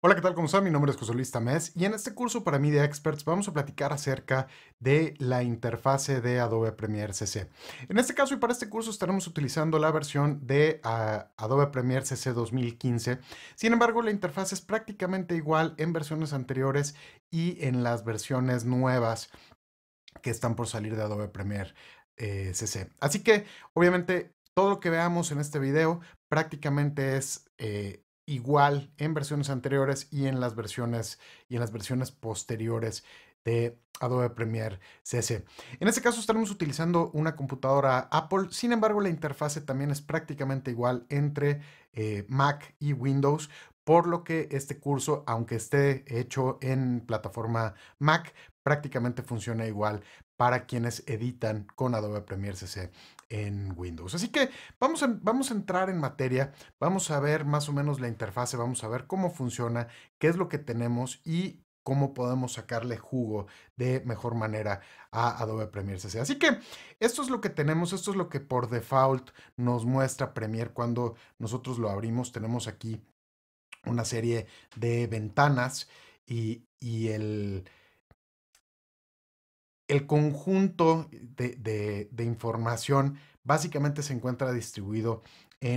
Hola, ¿qué tal? ¿Cómo están? Mi nombre es José Luis y en este curso para Media Experts vamos a platicar acerca de la interfase de Adobe Premiere CC. En este caso y para este curso estaremos utilizando la versión de ah, Adobe Premiere CC 2015. Sin embargo, la interfaz es prácticamente igual en versiones anteriores y en las versiones nuevas que están por salir de Adobe Premiere CC. Eh, Así que, obviamente, todo lo que veamos en este video prácticamente es... Eh, igual en versiones anteriores y en las versiones y en las versiones posteriores de Adobe Premiere CC. En este caso estaremos utilizando una computadora Apple, sin embargo la interfase también es prácticamente igual entre eh, Mac y Windows, por lo que este curso, aunque esté hecho en plataforma Mac, prácticamente funciona igual para quienes editan con Adobe Premiere CC en Windows. Así que vamos a, vamos a entrar en materia, vamos a ver más o menos la interfase, vamos a ver cómo funciona, qué es lo que tenemos y cómo podemos sacarle jugo de mejor manera a Adobe Premiere CC. Así que esto es lo que tenemos, esto es lo que por default nos muestra Premiere cuando nosotros lo abrimos. Tenemos aquí una serie de ventanas y el, el conjunto de, información básicamente se encuentra distribuido eh,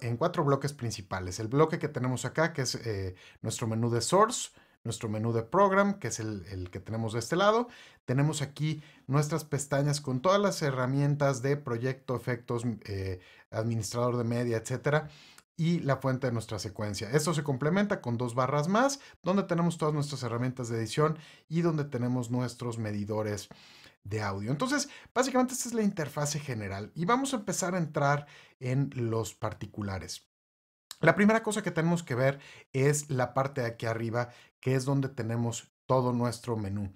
en, cuatro bloques principales. El bloque que tenemos acá, que es eh, nuestro menú de source, nuestro menú de program, que es el, que tenemos de este lado. Tenemos aquí nuestras pestañas con todas las herramientas de proyecto, efectos, eh, administrador de media, etcétera y la fuente de nuestra secuencia. Esto se complementa con dos barras más, donde tenemos todas nuestras herramientas de edición y donde tenemos nuestros medidores de audio. Entonces, básicamente esta es la interfase general y vamos a empezar a entrar en los particulares. La primera cosa que tenemos que ver es la parte de aquí arriba, que es donde tenemos todo nuestro menú.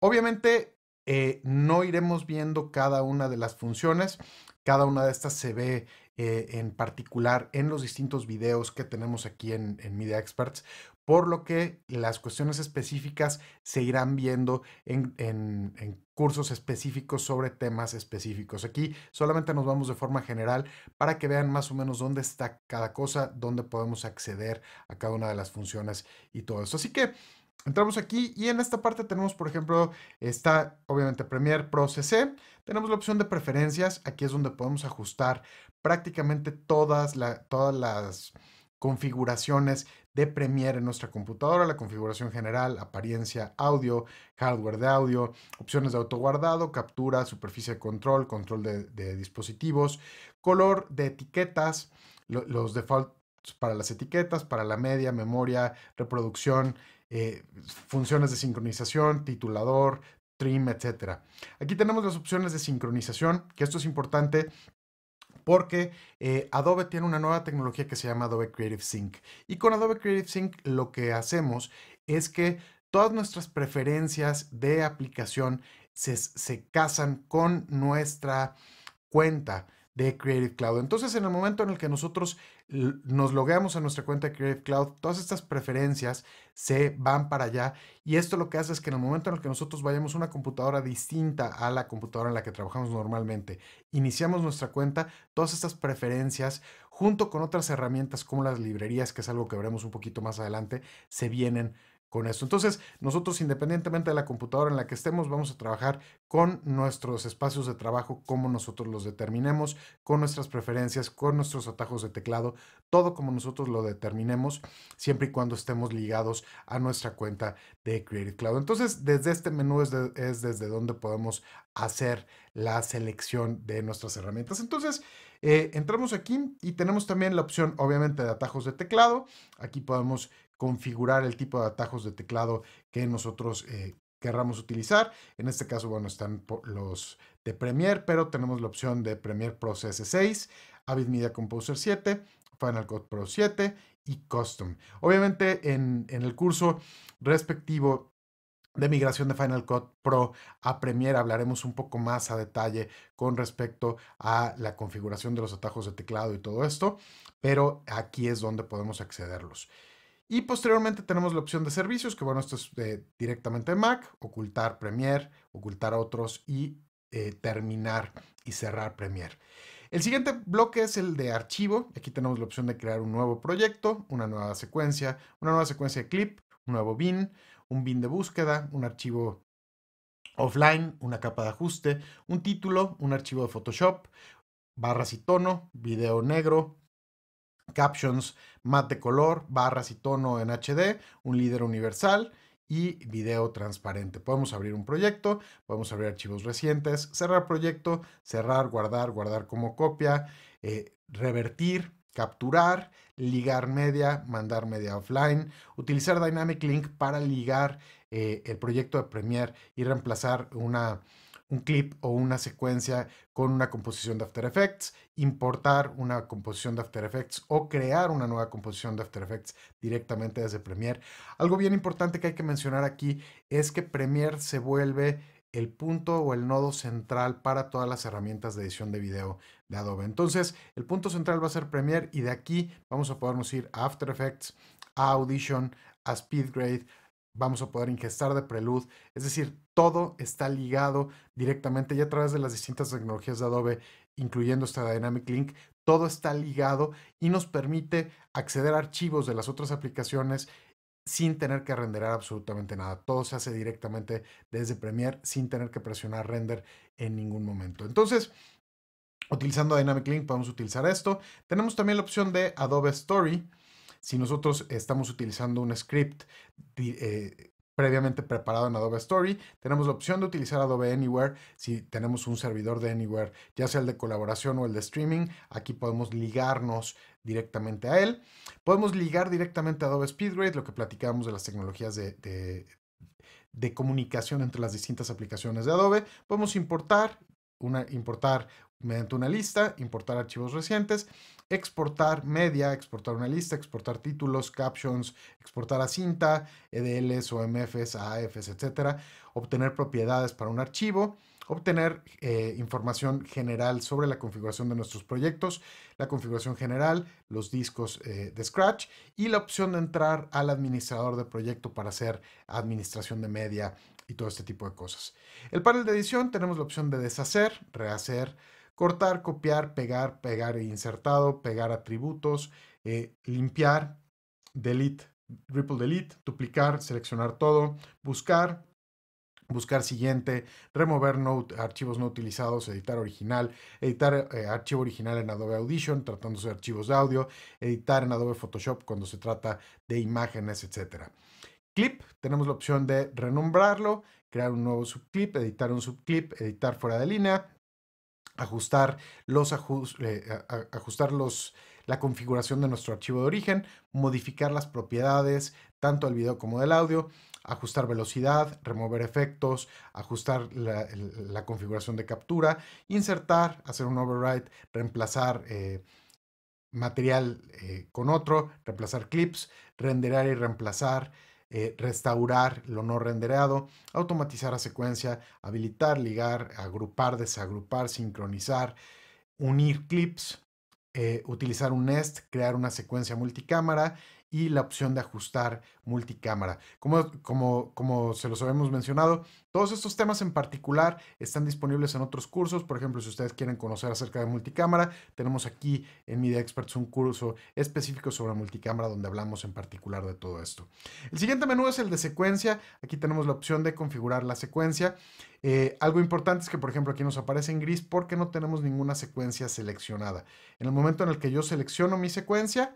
Obviamente, eh, no iremos viendo cada una de las funciones, cada una de estas se ve eh, en particular en los distintos videos que tenemos aquí en, Media Experts, por lo que las cuestiones específicas se irán viendo en, en, cursos específicos sobre temas específicos. Aquí solamente nos vamos de forma general para que vean más o menos dónde está cada cosa, dónde podemos acceder a cada una de las funciones y todo eso. Así que Entramos aquí y en esta parte tenemos, por ejemplo, está obviamente Premiere Pro CC. Tenemos la opción de preferencias. Aquí es donde podemos ajustar prácticamente todas, todas las configuraciones de Premiere en nuestra computadora, la configuración general, apariencia, audio, hardware de audio, opciones de autoguardado, captura, superficie de control, control de, dispositivos, color de etiquetas, los defaults para las etiquetas, para la media, memoria, reproducción, eh, funciones de sincronización, titulador, trim, etcétera. Aquí tenemos las opciones de sincronización, que esto es importante porque eh, Adobe tiene una nueva tecnología que se llama Adobe Creative Sync. Y con Adobe Creative Sync lo que hacemos es que todas nuestras preferencias de aplicación se, se casan con nuestra cuenta de Creative Cloud. Entonces, en el momento en el que nosotros nos logueamos a nuestra cuenta de Creative Cloud, todas estas preferencias se van para allá y esto lo que hace es que en el momento en el que nosotros vayamos a una computadora distinta a la computadora en la que trabajamos normalmente, iniciamos nuestra cuenta, todas estas preferencias junto con otras herramientas como las librerías, que es algo que veremos un poquito más adelante, se vienen con esto. Entonces, nosotros independientemente de la computadora en la que estemos, vamos a trabajar con nuestros espacios de trabajo como nosotros los determinemos, con nuestras preferencias, con nuestros atajos de teclado, todo como nosotros lo determinemos, siempre y cuando estemos ligados a nuestra cuenta de Creative Cloud. Entonces, desde este menú es, desde donde podemos hacer la selección de nuestras herramientas. Entonces, eh, entramos aquí y tenemos también la opción, obviamente, de atajos de teclado. Aquí podemos configurar el tipo de atajos de teclado que nosotros eh, querramos utilizar. En este caso, bueno, están los de Premiere, pero tenemos la opción de Premiere Pro CS6, Avid Media Composer 7, Final Cut Pro 7 y Custom. Obviamente, en, en el curso respectivo de migración de Final Cut Pro a Premiere hablaremos un poco más a detalle con respecto a la configuración de los atajos de teclado y todo esto, pero aquí es donde podemos accederlos. Y posteriormente tenemos la opción de servicios, que bueno, esto es directamente Mac, ocultar Premiere, ocultar otros y eh, terminar y cerrar Premiere. El siguiente bloque es el de archivo. Aquí tenemos la opción de crear un nuevo proyecto, una nueva secuencia, una nueva secuencia de clip, un nuevo bin, un bin de búsqueda, un archivo offline, una capa de ajuste, un título, un archivo de Photoshop, barras y tono, video negro, captions mat de color, barras y tono en HD, un líder universal y video transparente. Podemos abrir un proyecto, podemos abrir archivos recientes, cerrar proyecto, cerrar, guardar, guardar como copia, eh, revertir, capturar, ligar media, mandar media offline, utilizar Dynamic Link para ligar eh, el proyecto de Premiere y reemplazar una un clip o una secuencia con una composición de After Effects, importar una composición de After Effects o crear una nueva composición de After Effects directamente desde Premiere. Algo bien importante que hay que mencionar aquí es que Premiere se vuelve el punto o el nodo central para todas las herramientas de edición de video de Adobe. Entonces, el punto central va a ser Premiere y de aquí vamos a podernos ir a After Effects, a Audition, a SpeedGrade, vamos a poder ingestar de Prelude. Es decir, todo está ligado directamente y a través de las distintas tecnologías de Adobe, incluyendo esta Dynamic Link, todo está ligado y nos permite acceder a archivos de las otras aplicaciones sin tener que renderar absolutamente nada. Todo se hace directamente desde Premiere sin tener que presionar render en ningún momento. Entonces, utilizando Dynamic Link podemos utilizar esto. Tenemos también la opción de Adobe Story si nosotros estamos utilizando un script eh, previamente preparado en Adobe Story, tenemos la opción de utilizar Adobe Anywhere si tenemos un servidor de Anywhere, ya sea el de colaboración o el de streaming. Aquí podemos ligarnos directamente a él. Podemos ligar directamente a Adobe SpeedGrade, lo que platicábamos de las tecnologías de, comunicación entre las distintas aplicaciones de Adobe. Podemos importar, una, importar mediante una lista, importar archivos recientes exportar media, exportar una lista, exportar títulos, captions, exportar a cinta, EDLs, OMFs, AFs, etc. Obtener propiedades para un archivo obtener eh, información general sobre la configuración de nuestros proyectos, la configuración general, los discos eh, de Scratch y la opción de entrar al administrador de proyecto para hacer administración de media y todo este tipo de cosas. El panel de edición tenemos la opción de deshacer, rehacer, cortar, copiar, pegar, pegar e insertado, pegar atributos, eh, limpiar, delete, ripple delete, duplicar, seleccionar todo, buscar, buscar siguiente, remover archivos no utilizados, editar original, editar eh, archivo original en Adobe Audition, tratándose de archivos de audio, editar en Adobe Photoshop cuando se trata de imágenes, etc. Clip, tenemos la opción de renombrarlo, crear un nuevo subclip, editar un subclip, editar fuera de línea, ajustar los eh, ajustar la configuración de nuestro archivo de origen, modificar las propiedades tanto del video como del audio, ajustar velocidad, remover efectos, ajustar la, configuración de captura, insertar, hacer un override, reemplazar eh, material eh, con otro, reemplazar clips, renderar y reemplazar eh, restaurar lo no rendereado, automatizar la secuencia, habilitar, ligar, agrupar, desagrupar, sincronizar, unir clips, eh, utilizar un nest, crear una secuencia multicámara y la opción de ajustar multicámara. Como, se los habíamos mencionado, todos estos temas en particular están disponibles en otros cursos. Por ejemplo, si ustedes quieren conocer acerca de multicámara, tenemos aquí en Media Experts un curso específico sobre multicámara donde hablamos en particular de todo esto. El siguiente menú es el de secuencia. Aquí tenemos la opción de configurar la secuencia. Eh, algo importante es que, por ejemplo, aquí nos aparece en gris porque no tenemos ninguna secuencia seleccionada. En el momento en el que yo selecciono mi secuencia,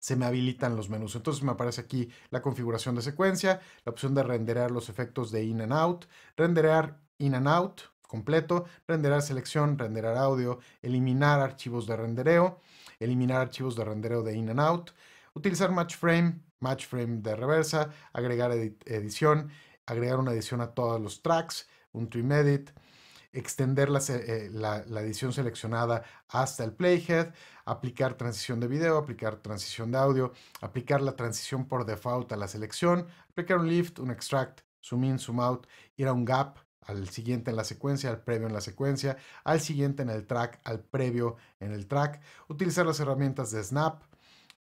se me habilitan los menús. Entonces me aparece aquí la configuración de secuencia, la opción de renderear los efectos de in and out, renderear in and out completo, renderar selección, renderar audio, eliminar archivos de rendereo, eliminar archivos de rendereo de in and out, utilizar match frame, match frame de reversa, agregar edición, agregar una edición a todos los tracks, un trim edit, extender eh, la, edición seleccionada hasta el playhead, aplicar transición de video, aplicar transición de audio, aplicar la transición por default a la selección, aplicar un lift, un extract, zoom in, zoom out, ir a un gap al siguiente en la secuencia, al previo en la secuencia, al siguiente en el track, al previo en el track, utilizar las herramientas de snap,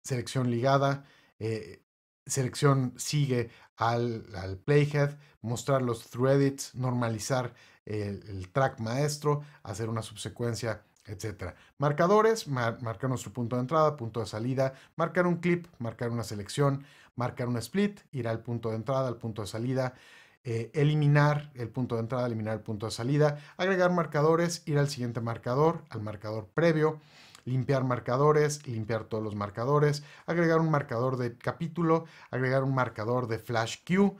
selección ligada, eh, selección sigue al, playhead, mostrar los edits, normalizar el, track maestro, hacer una subsecuencia etcétera. Marcadores, marcar nuestro punto de entrada, punto de salida, marcar un clip, marcar una selección, marcar un split, ir al punto de entrada, al punto de salida, eh, eliminar el punto de entrada, eliminar el punto de salida, agregar marcadores, ir al siguiente marcador, al marcador previo, limpiar marcadores, limpiar todos los marcadores, agregar un marcador de capítulo, agregar un marcador de flash queue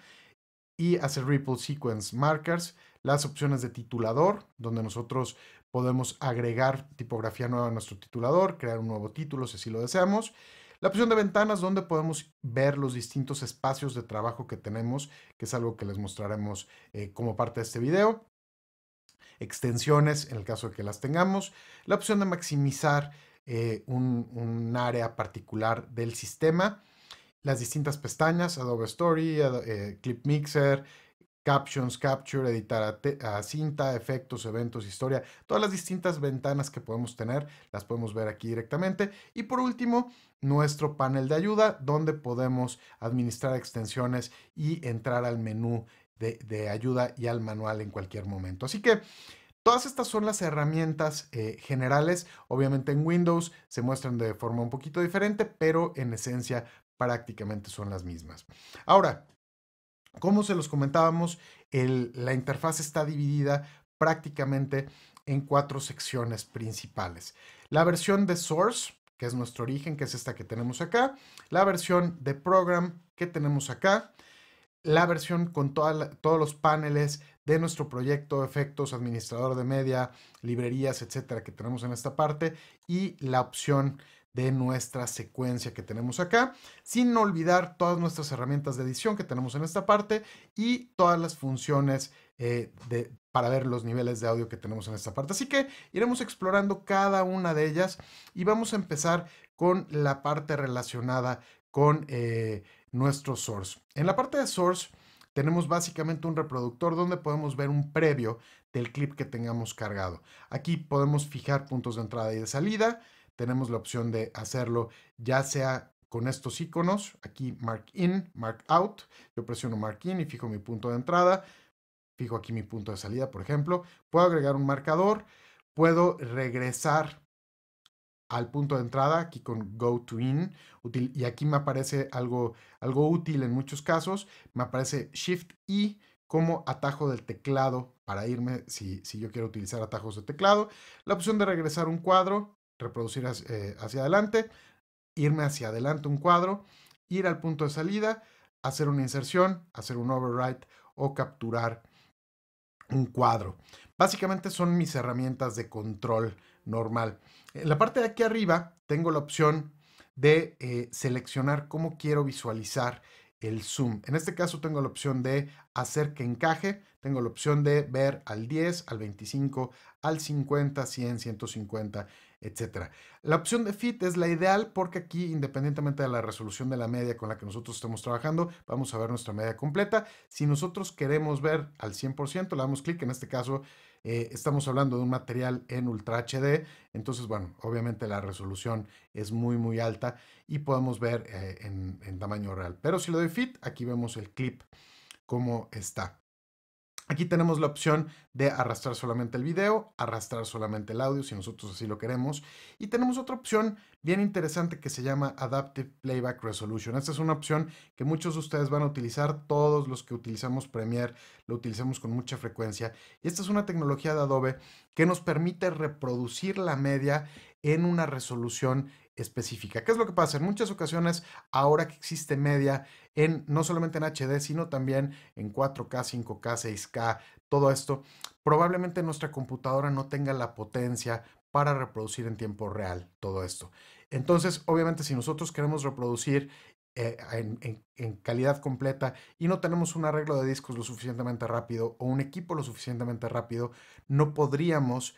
y hacer ripple sequence markers las opciones de titulador, donde nosotros podemos agregar tipografía nueva a nuestro titulador, crear un nuevo título si así lo deseamos. La opción de ventanas, donde podemos ver los distintos espacios de trabajo que tenemos, que es algo que les mostraremos eh, como parte de este video. Extensiones, en el caso de que las tengamos. La opción de maximizar eh, un, área particular del sistema. Las distintas pestañas, Adobe Story, eh, Clip Mixer, captions, capture, editar a, cinta, efectos, eventos, historia, todas las distintas ventanas que podemos tener, las podemos ver aquí directamente. Y por último, nuestro panel de ayuda, donde podemos administrar extensiones y entrar al menú de, ayuda y al manual en cualquier momento. Así que... Todas estas son las herramientas eh, generales. Obviamente en Windows se muestran de forma un poquito diferente, pero en esencia prácticamente son las mismas. Ahora, como se los comentábamos, la interfaz está dividida prácticamente en cuatro secciones principales. La versión de source, que es nuestro origen, que es esta que tenemos acá. La versión de program que tenemos acá. La versión con todos los paneles de nuestro proyecto, efectos, administrador de media, librerías, etcétera, que tenemos en esta parte. Y la opción de nuestra secuencia que tenemos acá, sin olvidar todas nuestras herramientas de edición que tenemos en esta parte y todas las funciones eh, de, para ver los niveles de audio que tenemos en esta parte. Así que iremos explorando cada una de ellas y vamos a empezar con la parte relacionada con eh, nuestro source. En la parte de source tenemos básicamente un reproductor donde podemos ver un previo del clip que tengamos cargado. Aquí podemos fijar puntos de entrada y de salida, tenemos la opción de hacerlo ya sea con estos iconos, aquí mark in, mark out, yo presiono mark in y fijo mi punto de entrada, fijo aquí mi punto de salida, por ejemplo, puedo agregar un marcador, puedo regresar al punto de entrada, aquí con Go to In, útil, y aquí me aparece algo, algo útil en muchos casos, me aparece Shift I como atajo del teclado para irme si, si yo quiero utilizar atajos de teclado, la opción de regresar un cuadro, reproducir eh, hacia, adelante, irme hacia adelante un cuadro, ir al punto de salida, hacer una inserción, hacer un override o capturar un cuadro. Básicamente son mis herramientas de control normal. En la parte de aquí arriba tengo la opción de eh, seleccionar cómo quiero visualizar el zoom. En este caso tengo la opción de hacer que encaje, tengo la opción de ver al 10, al 25, al 50, 100, 150 etcétera La opción de fit es la ideal porque aquí, independientemente de la resolución de la media con la que nosotros estemos trabajando, vamos a ver nuestra media completa. Si nosotros queremos ver al 100%, le damos clic, en este caso eh, estamos hablando de un material en Ultra HD, entonces, bueno, obviamente la resolución es muy, muy alta y podemos ver eh, en, tamaño real. Pero si lo doy fit, aquí vemos el clip cómo está. Aquí tenemos la opción de arrastrar solamente el video, arrastrar solamente el audio, si nosotros así lo queremos. Y tenemos otra opción bien interesante que se llama Adaptive Playback Resolution. Esta es una opción que muchos de ustedes van a utilizar, todos los que utilizamos Premiere lo utilizamos con mucha frecuencia. Y esta es una tecnología de Adobe que nos permite reproducir la media en una resolución específica. ¿Qué es lo que pasa? En muchas ocasiones, ahora que existe media no solamente en HD, sino también en 4K, 5K, 6K, todo esto, probablemente nuestra computadora no tenga la potencia para reproducir en tiempo real todo esto. Entonces, obviamente, si nosotros queremos reproducir eh, en, en, calidad completa y no tenemos un arreglo de discos lo suficientemente rápido o un equipo lo suficientemente rápido, no podríamos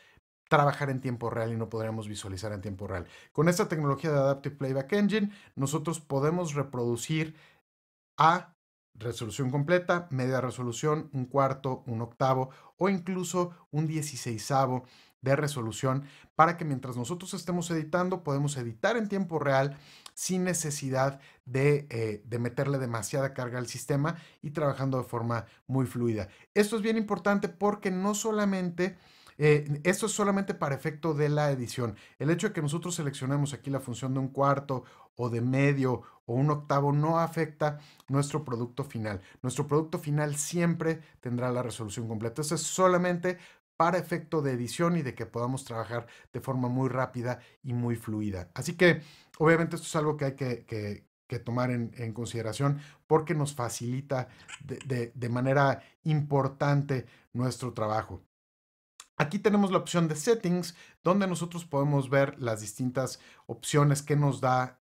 trabajar en tiempo real y no podríamos visualizar en tiempo real. Con esta tecnología de Adaptive Playback Engine, nosotros podemos reproducir a resolución completa, media resolución, un cuarto, un octavo o incluso un dieciséisavo de resolución para que mientras nosotros estemos editando podemos editar en tiempo real sin necesidad de, eh, de, meterle demasiada carga al sistema y trabajando de forma muy fluida. Esto es bien importante porque no solamente eh, esto es solamente para efecto de la edición. El hecho de que nosotros seleccionemos aquí la función de un cuarto o de medio o un octavo no afecta nuestro producto final. Nuestro producto final siempre tendrá la resolución completa. Eso es solamente para efecto de edición y de que podamos trabajar de forma muy rápida y muy fluida. Así que obviamente esto es algo que hay que, tomar en, consideración porque nos facilita de manera importante nuestro trabajo. Aquí tenemos la opción de settings, donde nosotros podemos ver las distintas opciones que nos da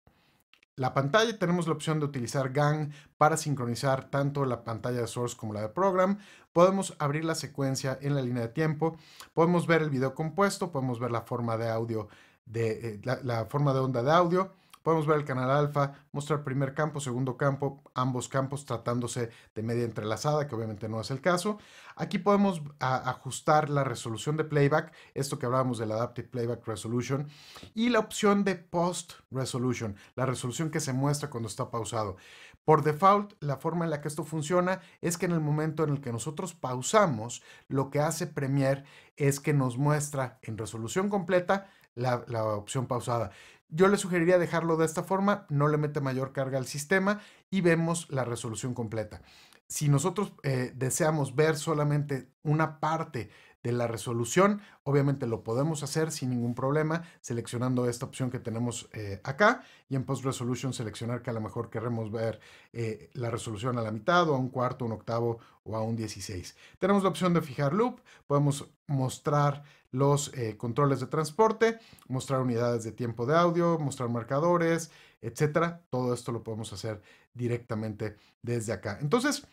la pantalla. Tenemos la opción de utilizar GAN para sincronizar tanto la pantalla de source como la de program. Podemos abrir la secuencia en la línea de tiempo. Podemos ver el video compuesto, podemos ver la forma de audio, eh, la forma de onda de audio Podemos ver el canal alfa, mostrar primer campo, segundo campo, ambos campos tratándose de media entrelazada, que obviamente no es el caso. Aquí podemos ajustar la resolución de playback, esto que hablábamos del Adaptive Playback Resolution, y la opción de Post Resolution, la resolución que se muestra cuando está pausado. Por default, la forma en la que esto funciona es que en el momento en el que nosotros pausamos, lo que hace Premiere es que nos muestra en resolución completa la, opción pausada. Yo le sugeriría dejarlo de esta forma, no le mete mayor carga al sistema y vemos la resolución completa. Si nosotros eh, deseamos ver solamente una parte de la resolución, obviamente lo podemos hacer sin ningún problema seleccionando esta opción que tenemos eh, acá y en Post Resolution seleccionar que a lo mejor queremos ver eh, la resolución a la mitad o a un cuarto, un octavo o a un 16. Tenemos la opción de fijar loop, podemos mostrar los eh, controles de transporte, mostrar unidades de tiempo de audio, mostrar marcadores, etcétera. Todo esto lo podemos hacer directamente desde acá. Entonces,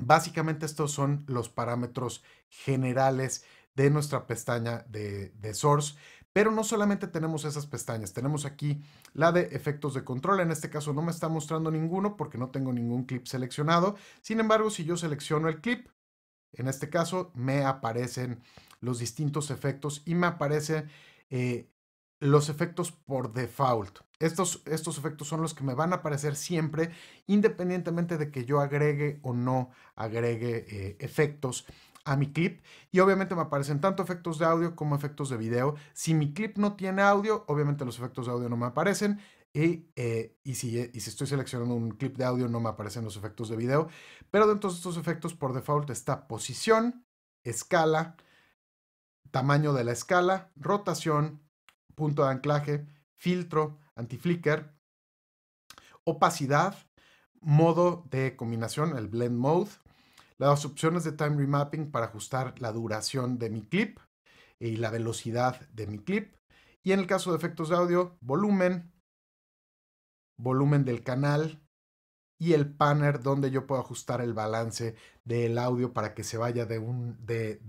básicamente estos son los parámetros generales de nuestra pestaña de Source. Pero no solamente tenemos esas pestañas, tenemos aquí la de efectos de control. En este caso no me está mostrando ninguno porque no tengo ningún clip seleccionado. Sin embargo, si yo selecciono el clip, en este caso me aparecen los distintos efectos y me aparecen eh, los efectos por default. Estos, estos efectos son los que me van a aparecer siempre, independientemente de que yo agregue o no agregue eh, efectos a mi clip y obviamente me aparecen tanto efectos de audio como efectos de video. Si mi clip no tiene audio, obviamente los efectos de audio no me aparecen y, eh, si, y si estoy seleccionando un clip de audio no me aparecen los efectos de video. Pero dentro de estos efectos por default está posición, escala, tamaño de la escala, rotación, punto de anclaje, filtro, anti-flicker, opacidad, modo de combinación, el blend mode, las opciones de time remapping para ajustar la duración de mi clip y la velocidad de mi clip. Y en el caso de efectos de audio, volumen, volumen del canal, y el panner donde yo puedo ajustar el balance del audio para que se vaya de, un, de,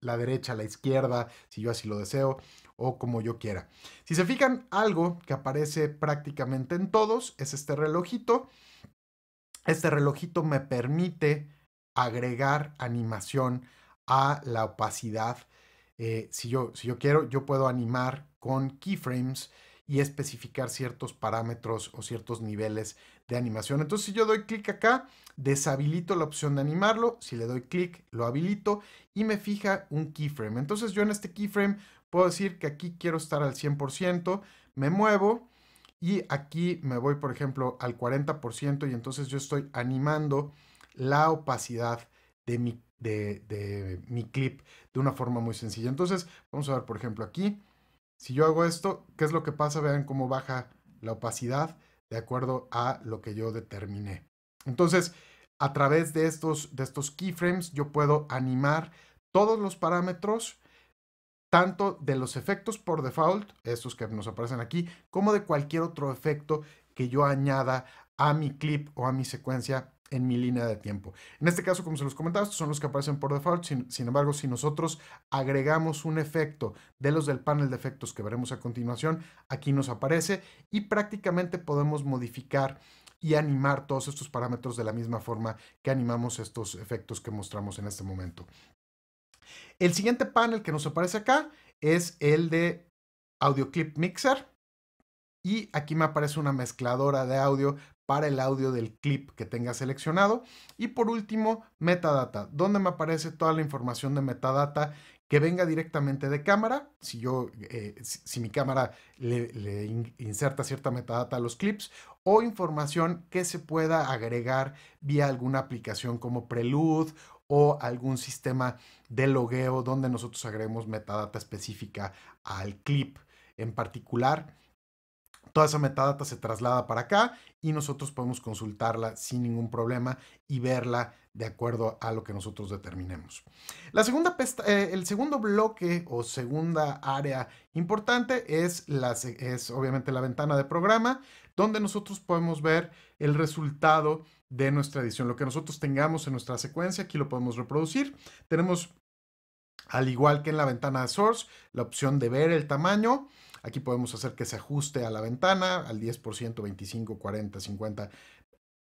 la derecha a la izquierda, si yo así lo deseo, o como yo quiera. Si se fijan, algo que aparece prácticamente en todos es este relojito. Este relojito me permite agregar animación a la opacidad. Eh, si, yo, si yo quiero, yo puedo animar con keyframes y especificar ciertos parámetros o ciertos niveles de animación. Entonces, si yo doy clic acá, deshabilito la opción de animarlo. Si le doy clic, lo habilito y me fija un keyframe. Entonces, yo en este keyframe puedo decir que aquí quiero estar al 100%, me muevo y aquí me voy, por ejemplo, al 40% y entonces yo estoy animando la opacidad de mi, de, de mi clip de una forma muy sencilla. Entonces, vamos a ver, por ejemplo, aquí, si yo hago esto, ¿qué es lo que pasa? Vean cómo baja la opacidad de acuerdo a lo que yo determiné. Entonces, a través de estos, de estos keyframes, yo puedo animar todos los parámetros, tanto de los efectos por default, estos que nos aparecen aquí, como de cualquier otro efecto que yo añada a mi clip o a mi secuencia en mi línea de tiempo. En este caso, como se los comentaba, estos son los que aparecen por default. Sin, embargo, si nosotros agregamos un efecto de los del panel de efectos que veremos a continuación, aquí nos aparece y prácticamente podemos modificar y animar todos estos parámetros de la misma forma que animamos estos efectos que mostramos en este momento. El siguiente panel que nos aparece acá es el de Audio Clip Mixer. Y aquí me aparece una mezcladora de audio para el audio del clip que tenga seleccionado. Y por último, metadata, donde me aparece toda la información de metadata que venga directamente de cámara. Si eh, si, mi cámara le, inserta cierta metadata a los clips o información que se pueda agregar vía alguna aplicación como Prelude o algún sistema de logueo donde nosotros agreguemos metadata específica al clip en particular. Toda esa metadata se traslada para acá y nosotros podemos consultarla sin ningún problema y verla de acuerdo a lo que nosotros determinemos. La segunda eh, el segundo bloque o segunda área importante es, la, es obviamente la ventana de programa, donde nosotros podemos ver el resultado de nuestra edición. Lo que nosotros tengamos en nuestra secuencia, aquí lo podemos reproducir. Tenemos, al igual que en la ventana de source, la opción de ver el tamaño Aquí podemos hacer que se ajuste a la ventana, al 10%, 25, 40, 50,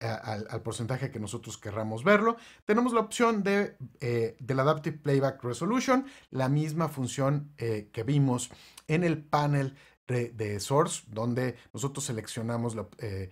al, porcentaje que nosotros querramos verlo. Tenemos la opción de, eh, del Adaptive Playback Resolution, la misma función eh, que vimos en el panel de, Source, donde nosotros seleccionamos la, eh,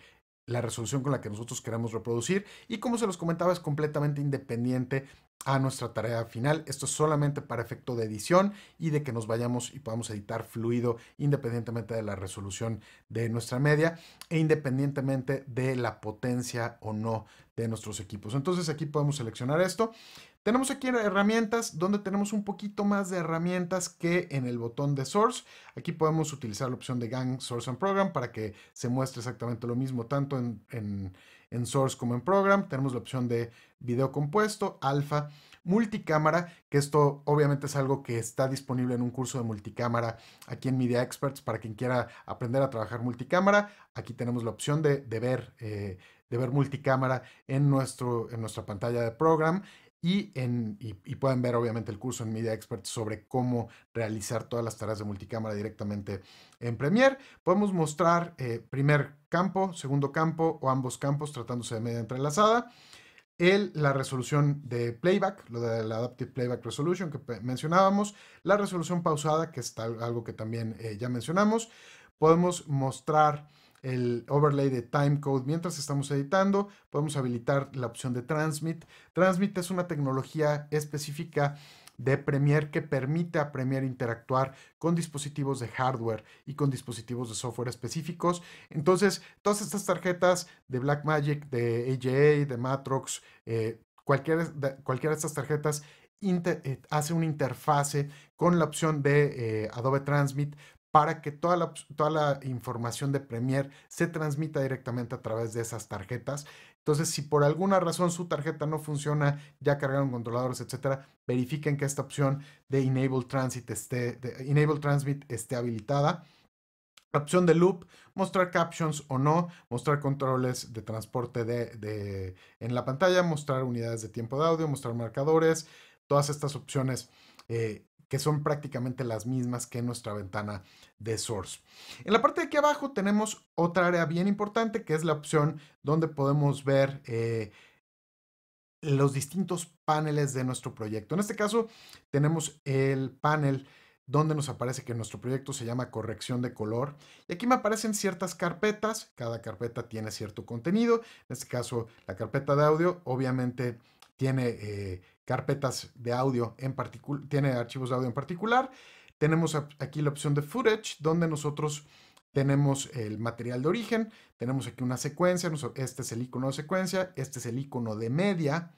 la resolución con la que nosotros queramos reproducir y como se los comentaba es completamente independiente a nuestra tarea final. Esto es solamente para efecto de edición y de que nos vayamos y podamos editar fluido independientemente de la resolución de nuestra media e independientemente de la potencia o no de nuestros equipos. Entonces aquí podemos seleccionar esto. Tenemos aquí herramientas donde tenemos un poquito más de herramientas que en el botón de Source. Aquí podemos utilizar la opción de Gang Source and Program para que se muestre exactamente lo mismo tanto en, en en Source como en Program. Tenemos la opción de video compuesto, alfa, multicámara, que esto obviamente es algo que está disponible en un curso de multicámara aquí en Media Experts para quien quiera aprender a trabajar multicámara. Aquí tenemos la opción de, ver. Eh, de ver multicámara en, nuestro, en nuestra pantalla de program y, pueden ver obviamente el curso en Media Expert sobre cómo realizar todas las tareas de multicámara directamente en Premiere. Podemos mostrar eh, primer campo, segundo campo o ambos campos tratándose de media entrelazada. El, la resolución de playback, lo de la Adaptive Playback Resolution que mencionábamos, la resolución pausada, que es algo que también eh, ya mencionamos. Podemos mostrar el overlay de timecode mientras estamos editando. Podemos habilitar la opción de transmit. Transmit es una tecnología específica de Premiere que permite a Premiere interactuar con dispositivos de hardware y con dispositivos de software específicos. Entonces, todas estas tarjetas de Blackmagic, de AJA, de Matrox, eh, cualquiera, de, cualquiera estas tarjetas eh, hace una interfase con la opción de eh, Adobe Transmit para que toda la, toda la información de Premier se transmita directamente a través de esas tarjetas. Entonces, si por alguna razón su tarjeta no funciona, ya cargaron controladores, etcétera, verifiquen que esta opción de Enable Transit esté, Enable Transmit esté habilitada. opción de loop, mostrar captions o no, mostrar controles de transporte de, en la pantalla, mostrar unidades de tiempo de audio, mostrar marcadores, todas estas opciones eh, que son prácticamente las mismas que nuestra ventana de source. En la parte de aquí abajo tenemos otra área bien importante que es la opción donde podemos ver eh, los distintos paneles de nuestro proyecto. En este caso tenemos el panel donde nos aparece que nuestro proyecto se llama corrección de color. Y aquí me aparecen ciertas carpetas, cada carpeta tiene cierto contenido, en este caso la carpeta de audio obviamente tiene eh, carpetas de audio en particular, tiene archivos de audio en particular. Tenemos aquí la opción de footage, donde nosotros tenemos el material de origen, tenemos aquí una secuencia, este es el icono de secuencia, este es el icono de media,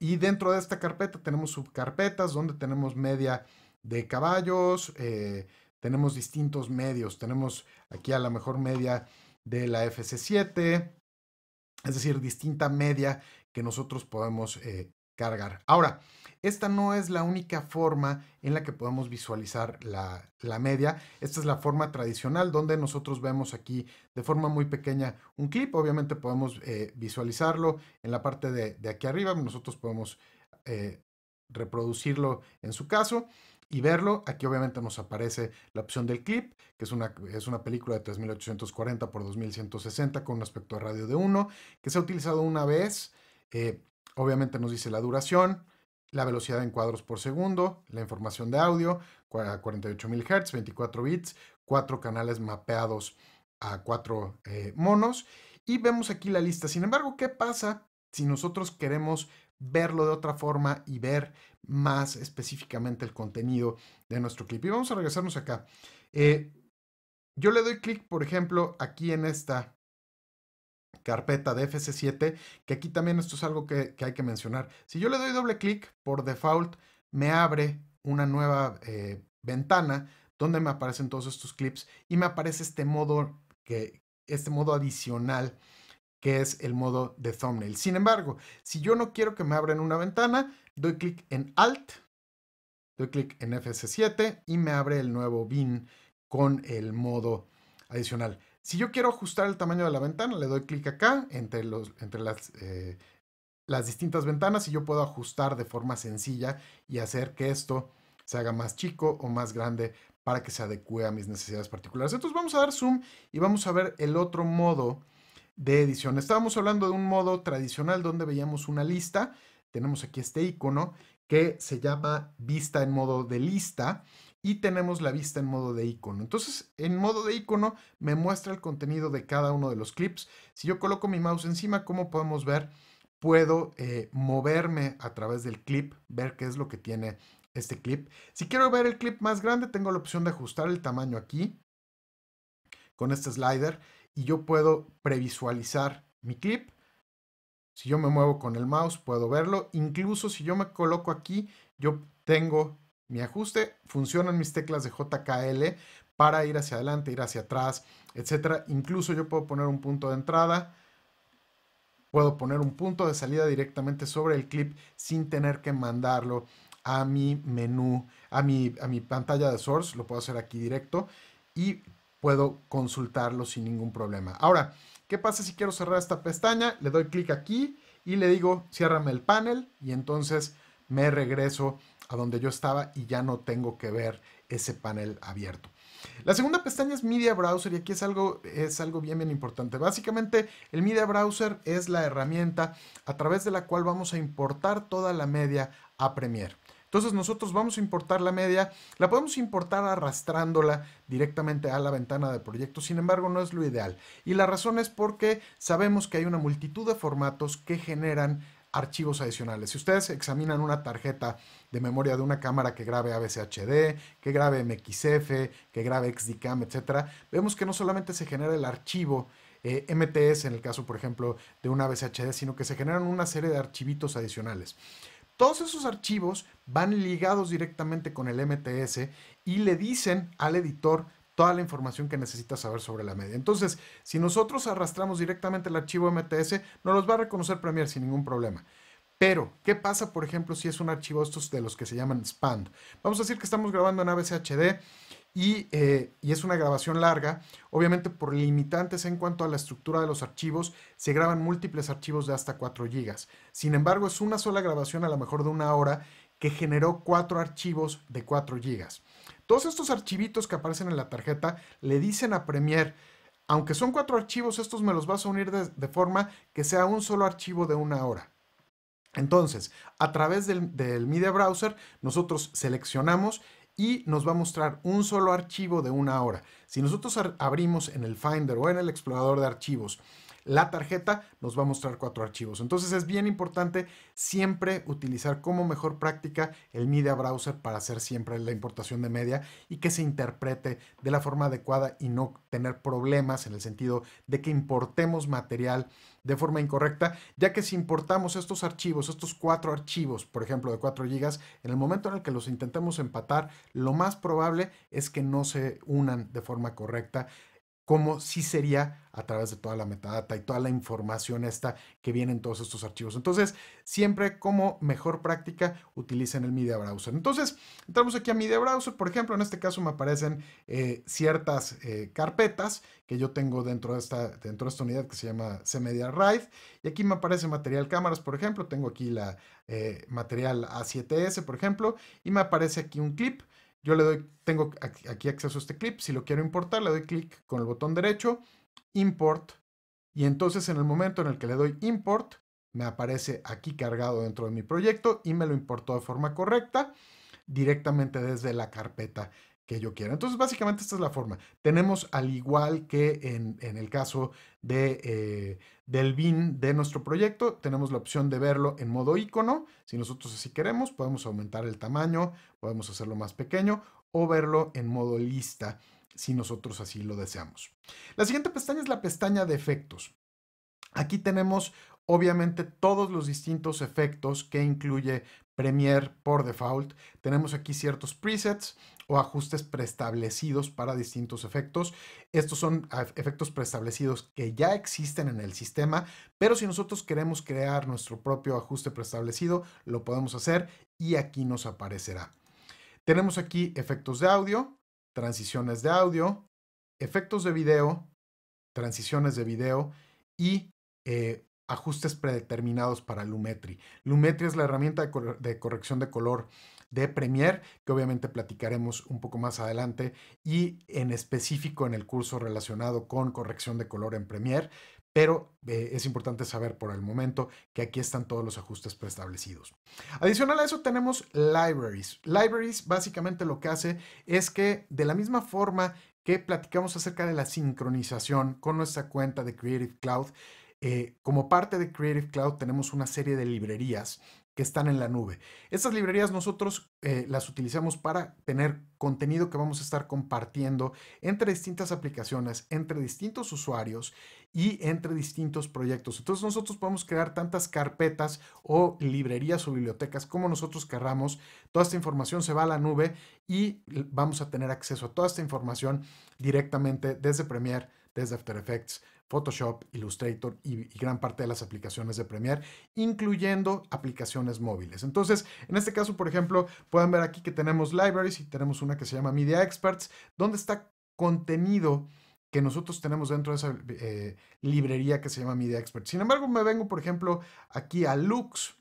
y dentro de esta carpeta tenemos subcarpetas donde tenemos media de caballos, eh, tenemos distintos medios, tenemos aquí a la mejor media de la FC7, es decir, distinta media que nosotros podemos eh, cargar. Ahora, esta no es la única forma en la que podemos visualizar la, media. Esta es la forma tradicional donde nosotros vemos aquí de forma muy pequeña un clip. Obviamente podemos eh, visualizarlo en la parte de, aquí arriba. Nosotros podemos eh, reproducirlo en su caso y verlo. Aquí obviamente nos aparece la opción del clip, que es una, es una película de 3840 por 2160 con un aspecto de radio de 1, que se ha utilizado una vez. Eh, Obviamente nos dice la duración, la velocidad en cuadros por segundo, la información de audio, 48.000 Hz, 24 bits, cuatro canales mapeados a cuatro eh, monos. Y vemos aquí la lista. Sin embargo, ¿qué pasa si nosotros queremos verlo de otra forma y ver más específicamente el contenido de nuestro clip? Y vamos a regresarnos acá. Eh, yo le doy clic, por ejemplo, aquí en esta carpeta de FC7, que aquí también esto es algo que, hay que mencionar. Si yo le doy doble clic, por default me abre una nueva eh, ventana donde me aparecen todos estos clips y me aparece este modo, que, este modo adicional que es el modo de thumbnail. Sin embargo, si yo no quiero que me abran una ventana, doy clic en Alt, doy clic en FS7 y me abre el nuevo bin con el modo adicional. Si yo quiero ajustar el tamaño de la ventana, le doy clic acá entre, las, eh, las distintas ventanas y yo puedo ajustar de forma sencilla y hacer que esto se haga más chico o más grande para que se adecue a mis necesidades particulares. Entonces vamos a dar zoom y vamos a ver el otro modo de edición. Estábamos hablando de un modo tradicional donde veíamos una lista. Tenemos aquí este icono que se llama vista en modo de lista y tenemos la vista en modo de icono. Entonces, en modo de icono me muestra el contenido de cada uno de los clips. Si yo coloco mi mouse encima, como podemos ver, puedo eh, moverme a través del clip, ver qué es lo que tiene este clip. Si quiero ver el clip más grande, tengo la opción de ajustar el tamaño aquí con este slider y yo puedo previsualizar mi clip. Si yo me muevo con el mouse, puedo verlo. Incluso si yo me coloco aquí, yo tengo mi ajuste, funcionan mis teclas de JKL para ir hacia adelante, ir hacia atrás, etc. Incluso yo puedo poner un punto de entrada, puedo poner un punto de salida directamente sobre el clip sin tener que mandarlo a mi menú, a mi, a mi pantalla de source, lo puedo hacer aquí directo y puedo consultarlo sin ningún problema. Ahora, ¿qué pasa si quiero cerrar esta pestaña? Le doy clic aquí y le digo, ciérrame el panel y entonces me regreso a donde yo estaba y ya no tengo que ver ese panel abierto. La segunda pestaña es Media Browser y aquí es algo, es algo bien, bien importante. Básicamente el Media Browser es la herramienta a través de la cual vamos a importar toda la media a Premiere. Entonces nosotros vamos a importar la media, la podemos importar arrastrándola directamente a la ventana de proyecto, sin embargo no es lo ideal. Y la razón es porque sabemos que hay una multitud de formatos que generan archivos adicionales. Si ustedes examinan una tarjeta de memoria de una cámara que grabe ABCHD, que grabe MXF, que grabe XDCAM, etc., vemos que no solamente se genera el archivo eh, MTS, en el caso, por ejemplo, de una ABCHD, sino que se generan una serie de archivitos adicionales. Todos esos archivos van ligados directamente con el MTS y le dicen al editor toda la información que necesitas saber sobre la media. Entonces, si nosotros arrastramos directamente el archivo MTS, nos los va a reconocer Premiere sin ningún problema. Pero, ¿qué pasa, por ejemplo, si es un archivo estos de los que se llaman SPAN? Vamos a decir que estamos grabando en AVCHD y, eh, y, es una grabación larga. Obviamente, por limitantes en cuanto a la estructura de los archivos, se graban múltiples archivos de hasta 4 GB. Sin embargo, es una sola grabación, a lo mejor de una hora, que generó cuatro archivos de 4 GB. Todos estos archivitos que aparecen en la tarjeta le dicen a Premiere, aunque son cuatro archivos, estos me los vas a unir de, forma que sea un solo archivo de una hora. Entonces, a través del, del Media Browser, nosotros seleccionamos y nos va a mostrar un solo archivo de una hora. Si nosotros abrimos en el Finder o en el explorador de archivos la tarjeta nos va a mostrar cuatro archivos. Entonces es bien importante siempre utilizar como mejor práctica el Media Browser para hacer siempre la importación de media y que se interprete de la forma adecuada y no tener problemas en el sentido de que importemos material de forma incorrecta, ya que si importamos estos archivos, estos cuatro archivos, por ejemplo, de 4 GB, en el momento en el que los intentemos empatar, lo más probable es que no se unan de forma correcta como si sería a través de toda la metadata y toda la información esta que viene en todos estos archivos. Entonces, siempre como mejor práctica, utilicen el Media Browser. Entonces, entramos aquí a Media Browser. Por ejemplo, en este caso me aparecen eh, ciertas eh, carpetas que yo tengo dentro de, esta, dentro de esta unidad que se llama Media Drive. Y aquí me aparece material cámaras, por ejemplo. Tengo aquí la eh, material A7S, por ejemplo. Y me aparece aquí un clip yo le doy, tengo aquí acceso a este clip, si lo quiero importar, le doy clic con el botón derecho, import, y entonces en el momento en el que le doy import, me aparece aquí cargado dentro de mi proyecto y me lo importó de forma correcta directamente desde la carpeta que yo quiera. Entonces, básicamente esta es la forma. Tenemos, al igual que en, el caso de, eh, del bin de nuestro proyecto, tenemos la opción de verlo en modo icono. Si nosotros así queremos, podemos aumentar el tamaño, podemos hacerlo más pequeño o verlo en modo lista si nosotros así lo deseamos. La siguiente pestaña es la pestaña de efectos. Aquí tenemos obviamente todos los distintos efectos que incluye Premiere por default, tenemos aquí ciertos presets o ajustes preestablecidos para distintos efectos. Estos son efectos preestablecidos que ya existen en el sistema, pero si nosotros queremos crear nuestro propio ajuste preestablecido, lo podemos hacer y aquí nos aparecerá. Tenemos aquí efectos de audio, transiciones de audio, efectos de video, transiciones de video y eh, ajustes predeterminados para Lumetri. Lumetri es la herramienta de, corrección de color de Premiere, que obviamente platicaremos un poco más adelante, y en específico en el curso relacionado con corrección de color en Premiere, pero eh, es importante saber por el momento que aquí están todos los ajustes preestablecidos. Adicional a eso tenemos libraries. Libraries básicamente lo que hace es que de la misma forma que platicamos acerca de la sincronización con nuestra cuenta de Creative Cloud, eh, como parte de Creative Cloud tenemos una serie de librerías que están en la nube. Estas librerías nosotros eh, las utilizamos para tener contenido que vamos a estar compartiendo entre distintas aplicaciones, entre distintos usuarios y entre distintos proyectos. Entonces nosotros podemos crear tantas carpetas o librerías o bibliotecas como nosotros querramos. Toda esta información se va a la nube y vamos a tener acceso a toda esta información directamente desde Premiere, desde After Effects, Photoshop, Illustrator y, gran parte de las aplicaciones de Premiere, incluyendo aplicaciones móviles. Entonces, en este caso, por ejemplo, pueden ver aquí que tenemos libraries y tenemos una que se llama Media Experts, donde está contenido que nosotros tenemos dentro de esa eh, librería que se llama Media Experts. Sin embargo, me vengo, por ejemplo, aquí a Lux.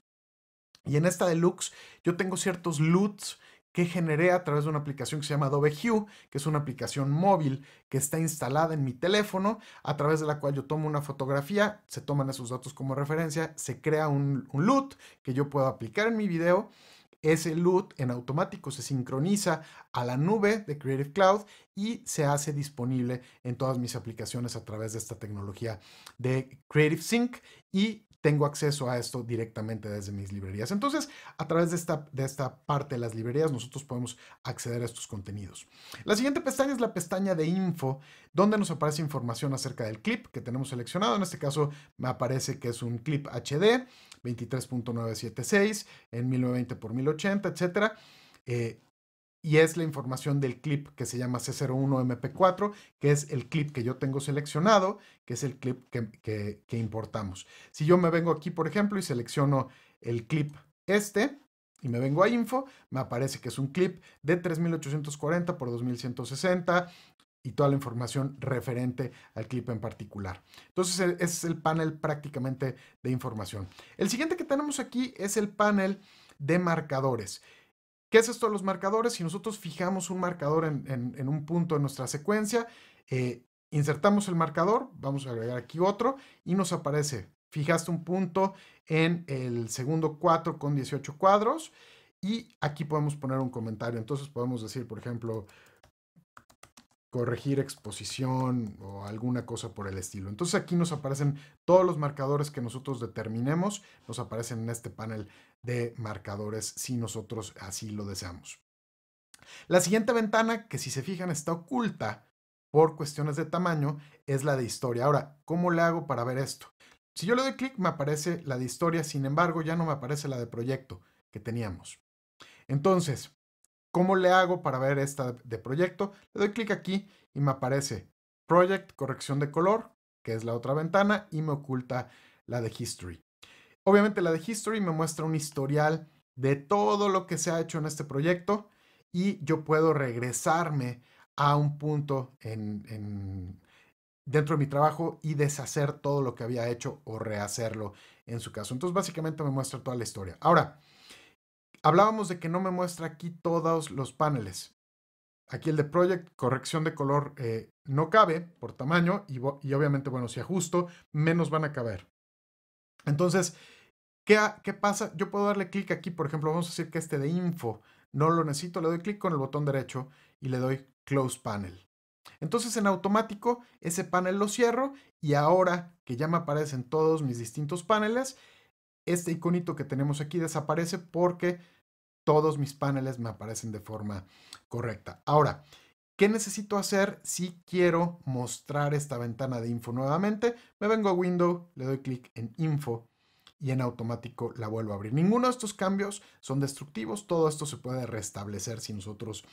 Y en esta de Lux, yo tengo ciertos LUTs que generé a través de una aplicación que se llama Adobe Hue, que es una aplicación móvil que está instalada en mi teléfono, a través de la cual yo tomo una fotografía, se toman esos datos como referencia, se crea un, un LUT que yo puedo aplicar en mi video. Ese LUT en automático se sincroniza a la nube de Creative Cloud y se hace disponible en todas mis aplicaciones a través de esta tecnología de Creative Sync y tengo acceso a esto directamente desde mis librerías. Entonces, a través de esta, de esta parte de las librerías, nosotros podemos acceder a estos contenidos. La siguiente pestaña es la pestaña de info, donde nos aparece información acerca del clip que tenemos seleccionado. En este caso, me aparece que es un clip HD 23.976 en 1920 x 1080, etcétera. Eh, y es la información del clip que se llama C01MP4, que es el clip que yo tengo seleccionado, que es el clip que, importamos. Si yo me vengo aquí, por ejemplo, y selecciono el clip este, y me vengo a info, me aparece que es un clip de 3840 por 2160 y toda la información referente al clip en particular. Entonces, e, ese es el panel prácticamente de información. El siguiente que tenemos aquí es el panel de marcadores. ¿Qué es esto de los marcadores? Si nosotros fijamos un marcador en, un punto de nuestra secuencia, eh, insertamos el marcador, vamos a agregar aquí otro y nos aparece, fijaste un punto en el segundo 4 con 18 cuadros y aquí podemos poner un comentario. Entonces podemos decir, por ejemplo, corregir exposición o alguna cosa por el estilo. Entonces aquí nos aparecen todos los marcadores que nosotros determinemos, nos aparecen en este panel de marcadores si nosotros así lo deseamos. La siguiente ventana, que si se fijan está oculta por cuestiones de tamaño, es la de historia. Ahora, ¿cómo le hago para ver esto? Si yo le doy clic me aparece la de historia, sin embargo ya no me aparece la de proyecto que teníamos. Entonces, ¿Cómo le hago para ver esta de proyecto? Le doy clic aquí y me aparece Project, corrección de color, que es la otra ventana, y me oculta la de History. Obviamente la de History me muestra un historial de todo lo que se ha hecho en este proyecto y yo puedo regresarme a un punto dentro de mi trabajo y deshacer todo lo que había hecho o rehacerlo en su caso. Entonces básicamente me muestra toda la historia. Ahora, Hablábamos de que no me muestra aquí todos los paneles. Aquí el de Project, corrección de color eh, no cabe por tamaño y, y, obviamente, bueno, si ajusto, menos van a caber. Entonces, ¿qué, qué pasa? Yo puedo darle clic aquí, por ejemplo, vamos a decir que este de info no lo necesito, le doy clic con el botón derecho y le doy Close Panel. Entonces en automático ese panel lo cierro y ahora que ya me aparecen todos mis distintos paneles, este iconito que tenemos aquí desaparece porque todos mis paneles me aparecen de forma correcta. Ahora, ¿qué necesito hacer si quiero mostrar esta ventana de info nuevamente? Me vengo a Window, le doy clic en Info y en automático la vuelvo a abrir. Ninguno de estos cambios son destructivos, todo esto se puede restablecer si nosotros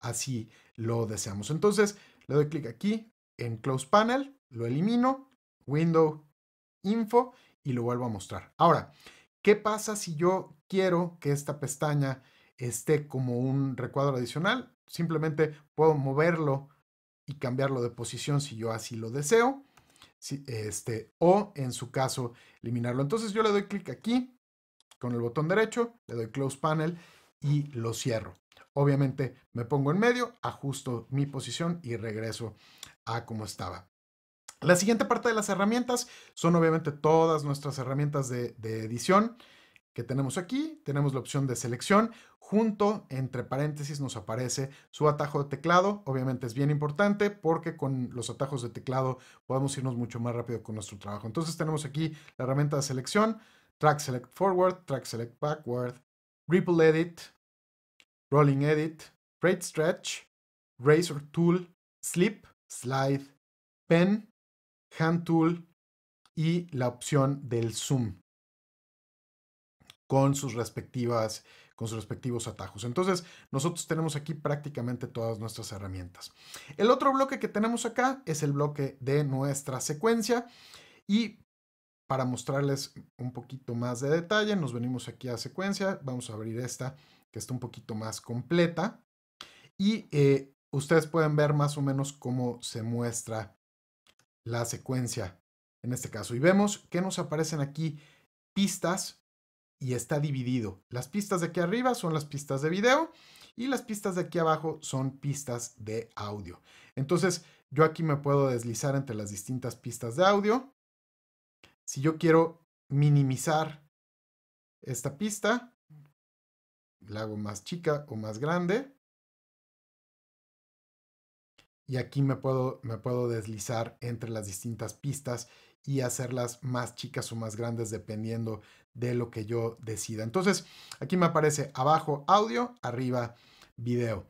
así lo deseamos. Entonces, le doy clic aquí en Close Panel, lo elimino, Window, Info y lo vuelvo a mostrar. Ahora, ¿qué pasa si yo quiero que esta pestaña esté como un recuadro adicional, simplemente puedo moverlo y cambiarlo de posición si yo así lo deseo, este, o en su caso eliminarlo. Entonces yo le doy clic aquí con el botón derecho, le doy Close Panel y lo cierro. Obviamente me pongo en medio, ajusto mi posición y regreso a como estaba. La siguiente parte de las herramientas son obviamente todas nuestras herramientas de edición que tenemos aquí, tenemos la opción de selección, junto, entre paréntesis, nos aparece su atajo de teclado, obviamente es bien importante porque con los atajos de teclado podemos irnos mucho más rápido con nuestro trabajo. Entonces tenemos aquí la herramienta de selección, track select forward, track select backward, ripple edit, rolling edit, rate stretch, razor tool, slip, slide, pen, hand tool y la opción del zoom con sus respectivas con sus respectivos atajos. Entonces, nosotros tenemos aquí prácticamente todas nuestras herramientas. El otro bloque que tenemos acá es el bloque de nuestra secuencia y para mostrarles un poquito más de detalle, nos venimos aquí a secuencia, vamos a abrir esta que está un poquito más completa y eh, ustedes pueden ver más o menos cómo se muestra la secuencia en este caso y vemos que nos aparecen aquí pistas y está dividido. Las pistas de aquí arriba son las pistas de video y las pistas de aquí abajo son pistas de audio. Entonces yo aquí me puedo deslizar entre las distintas pistas de audio. Si yo quiero minimizar esta pista, la hago más chica o más grande. Y aquí me puedo, me puedo deslizar entre las distintas pistas y hacerlas más chicas o más grandes dependiendo de lo que yo decida. Entonces, aquí me aparece abajo audio, arriba video.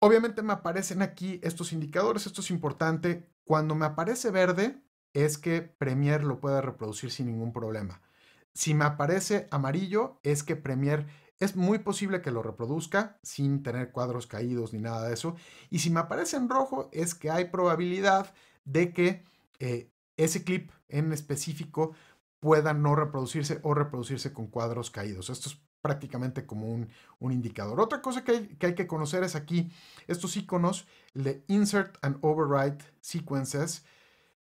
Obviamente me aparecen aquí estos indicadores, esto es importante. Cuando me aparece verde es que Premiere lo pueda reproducir sin ningún problema. Si me aparece amarillo es que Premiere es muy posible que lo reproduzca sin tener cuadros caídos ni nada de eso. Y si me aparece en rojo es que hay probabilidad de que eh, ese clip en específico puedan no reproducirse o reproducirse con cuadros caídos. Esto es prácticamente como un, indicador. Otra cosa que hay, que conocer es aquí estos iconos de Insert and Override Sequences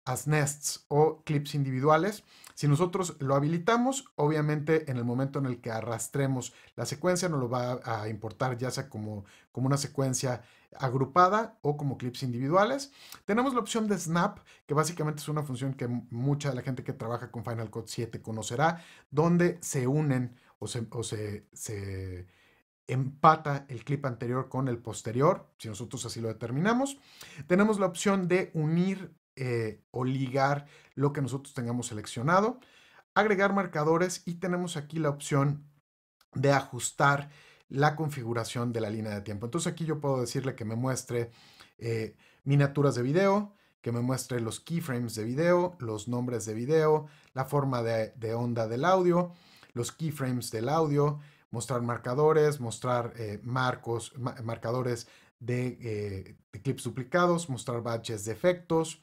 as Nests o clips individuales. Si nosotros lo habilitamos, obviamente en el momento en el que arrastremos la secuencia nos lo va a importar ya sea como, como una secuencia agrupada o como clips individuales. Tenemos la opción de snap, que básicamente es una función que mucha de la gente que trabaja con Final Cut 7 conocerá, donde se unen o se, empata el clip anterior con el posterior, si nosotros así lo determinamos. Tenemos la opción de unir eh, o ligar lo que nosotros tengamos seleccionado, agregar marcadores y tenemos aquí la opción de ajustar la configuración de la línea de tiempo. Entonces aquí yo puedo decirle que me muestre eh, miniaturas de video, que me muestre los keyframes de video, los nombres de video, la forma de, onda del audio, los keyframes del audio, mostrar marcadores, mostrar eh, marcos, marcadores de, eh, de, clips duplicados, mostrar batches de efectos,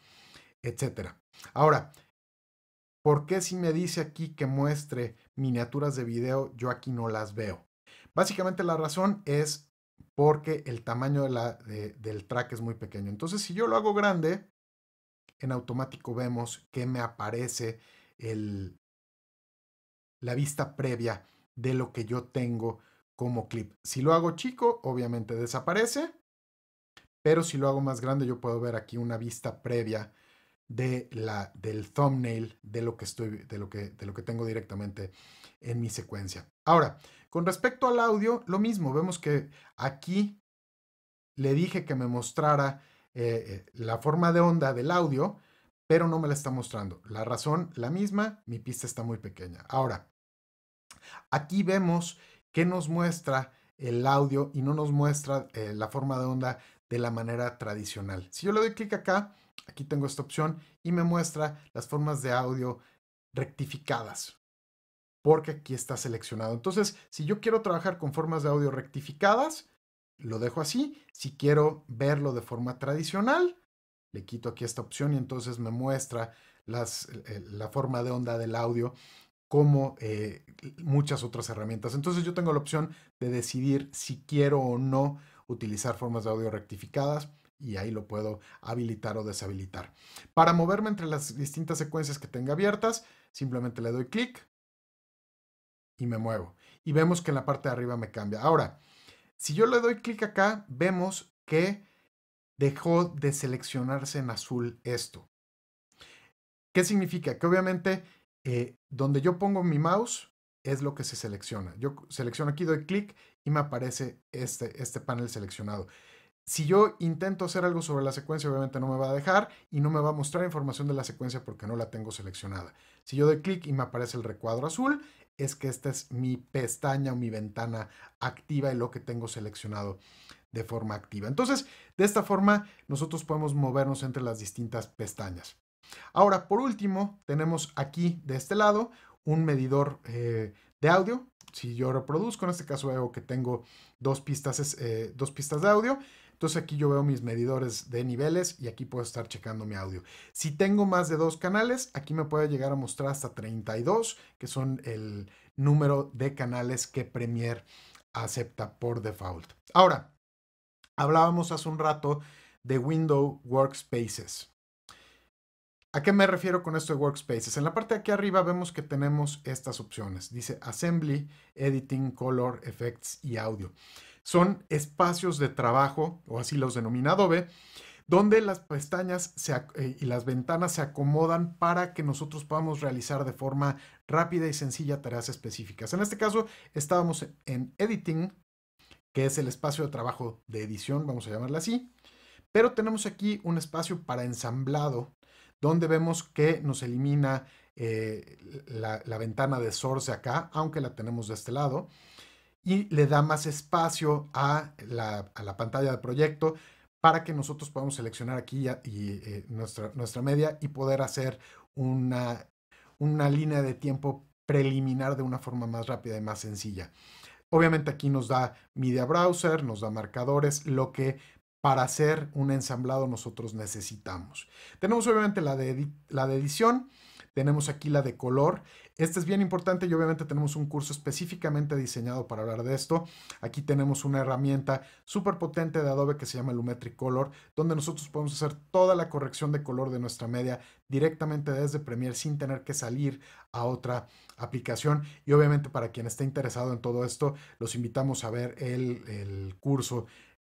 etc. Ahora, ¿por qué si me dice aquí que muestre miniaturas de video, yo aquí no las veo? Básicamente la razón es porque el tamaño de la, del track es muy pequeño. Entonces, si yo lo hago grande, en automático vemos que me aparece el, la vista previa de lo que yo tengo como clip. Si lo hago chico, obviamente desaparece, pero si lo hago más grande, yo puedo ver aquí una vista previa de la, del thumbnail de lo, que estoy, de, lo que, de lo que tengo directamente en mi secuencia. Ahora, con respecto al audio, lo mismo, vemos que aquí le dije que me mostrara eh, eh, la forma de onda del audio, pero no me la está mostrando. La razón, la misma, mi pista está muy pequeña. Ahora, aquí vemos que nos muestra el audio y no nos muestra eh, la forma de onda de la manera tradicional. Si yo le doy clic acá, aquí tengo esta opción y me muestra las formas de audio rectificadas porque aquí está seleccionado. Entonces, si yo quiero trabajar con formas de audio rectificadas, lo dejo así. Si quiero verlo de forma tradicional, le quito aquí esta opción y entonces me muestra la forma de onda del audio como eh, muchas otras herramientas. Entonces yo tengo la opción de decidir si quiero o no utilizar formas de audio rectificadas y ahí lo puedo habilitar o deshabilitar. Para moverme entre las distintas secuencias que tenga abiertas, simplemente le doy clic, y me muevo. Y vemos que en la parte de arriba me cambia. Ahora, si yo le doy clic acá, vemos que dejó de seleccionarse en azul esto. ¿Qué significa? Que obviamente eh, donde yo pongo mi mouse es lo que se selecciona. Yo selecciono aquí, doy clic y me aparece este, este panel seleccionado. Si yo intento hacer algo sobre la secuencia, obviamente no me va a dejar y no me va a mostrar información de la secuencia porque no la tengo seleccionada. Si yo doy clic y me aparece el recuadro azul, es que esta es mi pestaña o mi ventana activa y lo que tengo seleccionado de forma activa. Entonces, de esta forma, nosotros podemos movernos entre las distintas pestañas. Ahora, por último, tenemos aquí de este lado un medidor eh, de audio. Si yo reproduzco, en este caso veo que tengo dos pistas, eh, dos pistas de audio entonces aquí yo veo mis medidores de niveles y aquí puedo estar checando mi audio. Si tengo más de dos canales, aquí me puede llegar a mostrar hasta 32, que son el número de canales que Premiere acepta por default. Ahora, hablábamos hace un rato de Window Workspaces. ¿A qué me refiero con esto de Workspaces? En la parte de aquí arriba vemos que tenemos estas opciones. Dice Assembly, Editing, Color, Effects y Audio. Son espacios de trabajo, o así los denomina Adobe, donde las pestañas eh, y las ventanas se acomodan para que nosotros podamos realizar de forma rápida y sencilla tareas específicas. En este caso, estábamos en Editing, que es el espacio de trabajo de edición, vamos a llamarle así, pero tenemos aquí un espacio para ensamblado, donde vemos que nos elimina eh, la, ventana de source acá, aunque la tenemos de este lado y le da más espacio a la, pantalla de proyecto para que nosotros podamos seleccionar aquí y, eh, nuestra, nuestra media y poder hacer una, una línea de tiempo preliminar de una forma más rápida y más sencilla. Obviamente aquí nos da media browser, nos da marcadores, lo que para hacer un ensamblado nosotros necesitamos. Tenemos obviamente la de, la de edición, tenemos aquí la de color. Este es bien importante y obviamente tenemos un curso específicamente diseñado para hablar de esto. Aquí tenemos una herramienta súper potente de Adobe que se llama Lumetri Color, donde nosotros podemos hacer toda la corrección de color de nuestra media directamente desde Premiere sin tener que salir a otra aplicación. Y obviamente para quien esté interesado en todo esto, los invitamos a ver el, el curso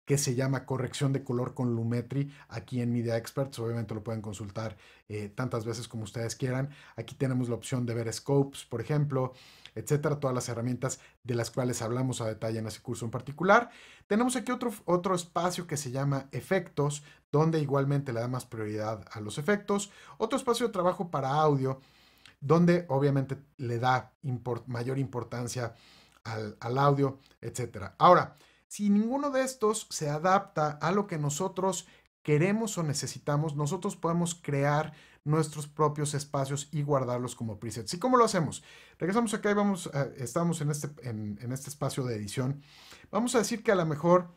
que se llama Corrección de Color con Lumetri aquí en Media Experts. Obviamente lo pueden consultar eh, tantas veces como ustedes quieran. Aquí tenemos la opción de ver scopes, por ejemplo, etcétera, todas las herramientas de las cuales hablamos a detalle en ese curso en particular. Tenemos aquí otro, otro espacio que se llama Efectos, donde igualmente le da más prioridad a los efectos. Otro espacio de trabajo para audio, donde obviamente le da mayor importancia al, al audio, etcétera. Ahora, si ninguno de estos se adapta a lo que nosotros queremos o necesitamos, nosotros podemos crear nuestros propios espacios y guardarlos como presets. ¿Y cómo lo hacemos? Regresamos acá y vamos, estamos en este, en, este espacio de edición. Vamos a decir que a lo mejor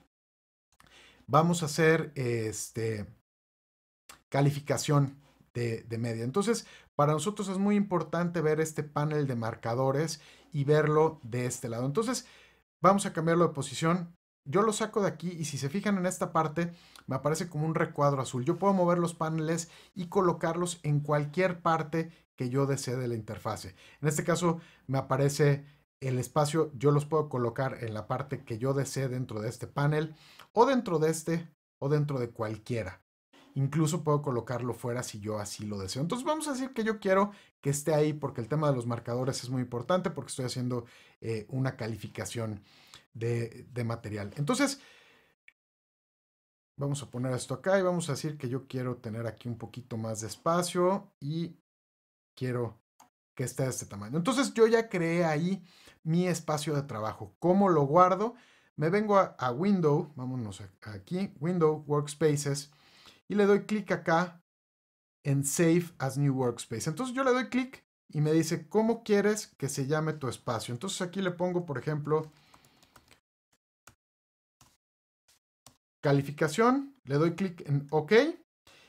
vamos a hacer este, calificación de, de, media. Entonces, para nosotros es muy importante ver este panel de marcadores y verlo de este lado. Entonces, vamos a cambiarlo de posición yo lo saco de aquí y si se fijan en esta parte me aparece como un recuadro azul. Yo puedo mover los paneles y colocarlos en cualquier parte que yo desee de la interfase. En este caso me aparece el espacio, yo los puedo colocar en la parte que yo desee dentro de este panel o dentro de este o dentro de cualquiera. Incluso puedo colocarlo fuera si yo así lo deseo. Entonces vamos a decir que yo quiero que esté ahí porque el tema de los marcadores es muy importante porque estoy haciendo eh, una calificación de, material. Entonces, vamos a poner esto acá y vamos a decir que yo quiero tener aquí un poquito más de espacio y quiero que esté de este tamaño. Entonces yo ya creé ahí mi espacio de trabajo. ¿Cómo lo guardo? Me vengo a, a Window, vámonos aquí, Window, Workspaces, y le doy clic acá en Save as New Workspace. Entonces yo le doy clic y me dice, ¿cómo quieres que se llame tu espacio? Entonces aquí le pongo, por ejemplo, calificación, le doy clic en OK.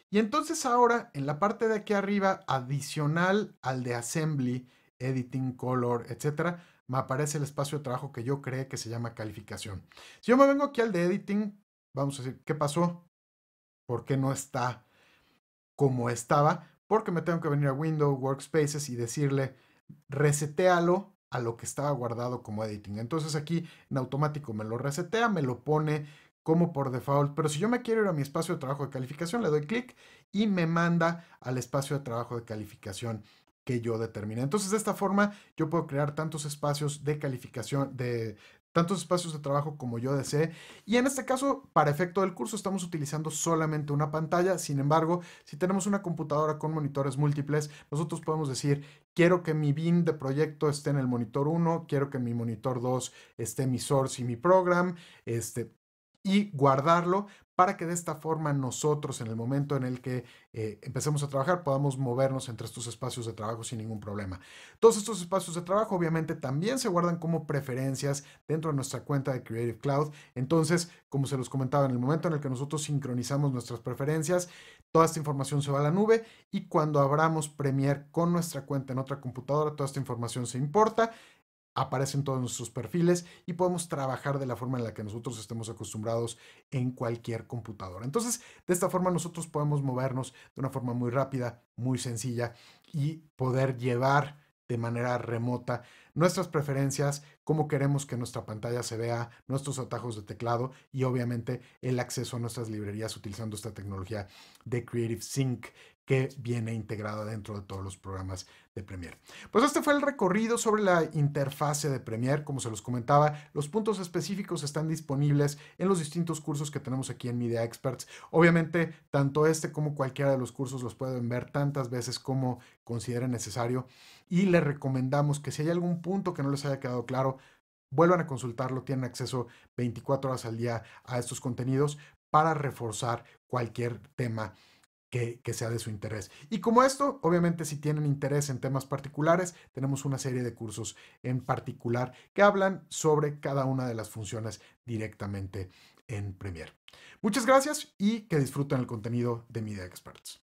Y entonces ahora en la parte de aquí arriba, adicional al de Assembly, Editing, Color, etcétera, me aparece el espacio de trabajo que yo creé que se llama calificación. Si yo me vengo aquí al de Editing, vamos a decir, ¿qué pasó? ¿Por qué no está como estaba? Porque me tengo que venir a Windows, Workspaces y decirle, resetealo a lo que estaba guardado como editing. Entonces aquí en automático me lo resetea, me lo pone como por default, pero si yo me quiero ir a mi espacio de trabajo de calificación, le doy clic y me manda al espacio de trabajo de calificación que yo determine. Entonces, de esta forma, yo puedo crear tantos espacios de calificación, de tantos espacios de trabajo como yo desee. Y en este caso, para efecto del curso, estamos utilizando solamente una pantalla. Sin embargo, si tenemos una computadora con monitores múltiples, nosotros podemos decir, quiero que mi bin de proyecto esté en el monitor 1, quiero que mi monitor 2 esté mi source y mi program, este, y guardarlo para que de esta forma nosotros en el momento en el que eh, empecemos a trabajar podamos movernos entre estos espacios de trabajo sin ningún problema. Todos estos espacios de trabajo obviamente también se guardan como preferencias dentro de nuestra cuenta de Creative Cloud. Entonces, como se los comentaba, en el momento en el que nosotros sincronizamos nuestras preferencias, toda esta información se va a la nube y cuando abramos Premiere con nuestra cuenta en otra computadora, toda esta información se importa aparecen todos nuestros perfiles y podemos trabajar de la forma en la que nosotros estemos acostumbrados en cualquier computadora. Entonces, de esta forma nosotros podemos movernos de una forma muy rápida, muy sencilla y poder llevar de manera remota nuestras preferencias, cómo queremos que nuestra pantalla se vea, nuestros atajos de teclado y obviamente el acceso a nuestras librerías utilizando esta tecnología de Creative Sync que viene integrada dentro de todos los programas pues este fue el recorrido sobre la interfase de Premiere. Como se los comentaba, los puntos específicos están disponibles en los distintos cursos que tenemos aquí en Media Experts. Obviamente, tanto este como cualquiera de los cursos los pueden ver tantas veces como consideren necesario. Y les recomendamos que si hay algún punto que no les haya quedado claro, vuelvan a consultarlo. Tienen acceso 24 horas al día a estos contenidos para reforzar cualquier tema que, sea de su interés. Y como esto, obviamente si tienen interés en temas particulares, tenemos una serie de cursos en particular que hablan sobre cada una de las funciones directamente en Premiere. Muchas gracias y que disfruten el contenido de Media Experts.